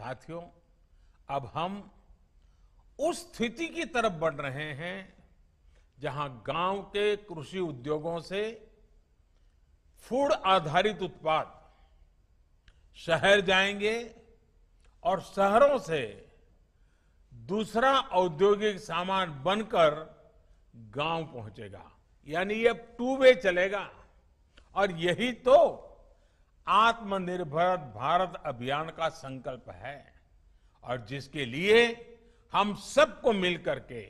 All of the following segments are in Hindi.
साथियों अब हम उस स्थिति की तरफ बढ़ रहे हैं जहां गांव के कृषि उद्योगों से फूड आधारित उत्पाद शहर जाएंगे और शहरों से दूसरा औद्योगिक सामान बनकर गांव पहुंचेगा यानी ये टू वे चलेगा और यही तो आत्मनिर्भर भारत अभियान का संकल्प है और जिसके लिए हम सबको मिलकर के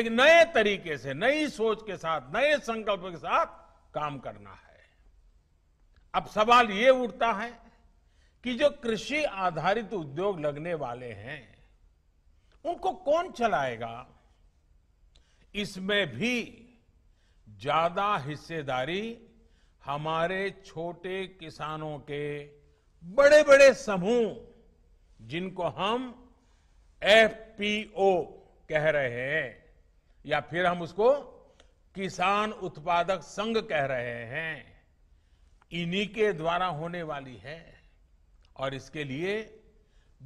एक नए तरीके से नई सोच के साथ नए संकल्प के साथ काम करना है अब सवाल ये उठता है कि जो कृषि आधारित उद्योग लगने वाले हैं उनको कौन चलाएगा इसमें भी ज्यादा हिस्सेदारी हमारे छोटे किसानों के बड़े बड़े समूह जिनको हम एफपीओ कह रहे हैं या फिर हम उसको किसान उत्पादक संघ कह रहे हैं इन्हीं के द्वारा होने वाली है और इसके लिए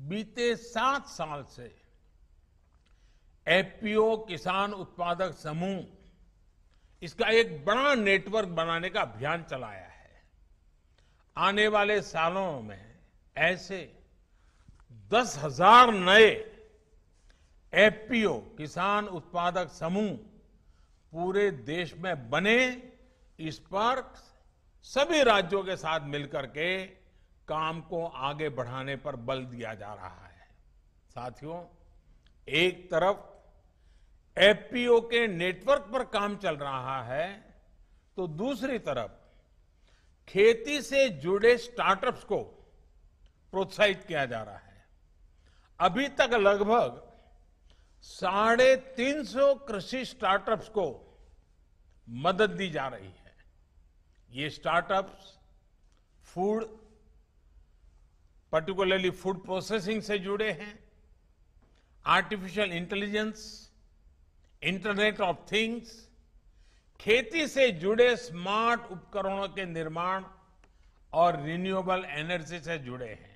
बीते सात साल से एफपीओ किसान उत्पादक समूह इसका एक बड़ा नेटवर्क बनाने का अभियान चलाया है आने वाले सालों में ऐसे दस हजार नए एफपीओ किसान उत्पादक समूह पूरे देश में बने इस पर सभी राज्यों के साथ मिलकर के काम को आगे बढ़ाने पर बल दिया जा रहा है साथियों एक तरफ एफपीओ के नेटवर्क पर काम चल रहा है तो दूसरी तरफ खेती से जुड़े स्टार्टअप्स को प्रोत्साहित किया जा रहा है अभी तक लगभग साढ़े तीन सौ कृषि स्टार्टअप्स को मदद दी जा रही है ये startups food particularly food processing से जुड़े हैं artificial intelligence internet of things खेती से जुड़े स्मार्ट उपकरणों के निर्माण और रिन्यूएबल एनर्जी से जुड़े हैं